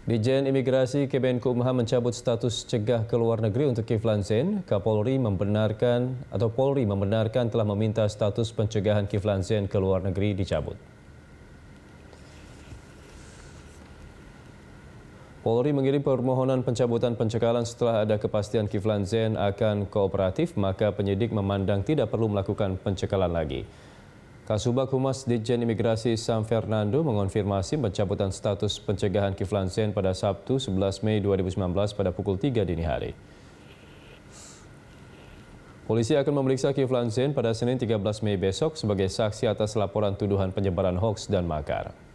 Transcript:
Dijen Imigrasi Kemenkumham mencabut status cegah ke luar negeri untuk Kiflan Zain. Kapolri membenarkan atau Polri membenarkan telah meminta status pencegahan Kiflan Zain ke luar negeri dicabut. Polri mengirim permohonan pencabutan pencekalan setelah ada kepastian Kiflan Zain akan kooperatif, maka penyidik memandang tidak perlu melakukan pencekalan lagi. Kasubag Humas Ditjen Imigrasi Sam Fernando mengonfirmasi pencabutan status pencegahan Kiflan Zen pada Sabtu 11 Mei 2019 pada pukul 3 dini hari. Polisi akan memeriksa Kiflan Zen pada Senin 13 Mei besok sebagai saksi atas laporan tuduhan penyebaran hoaks dan makar.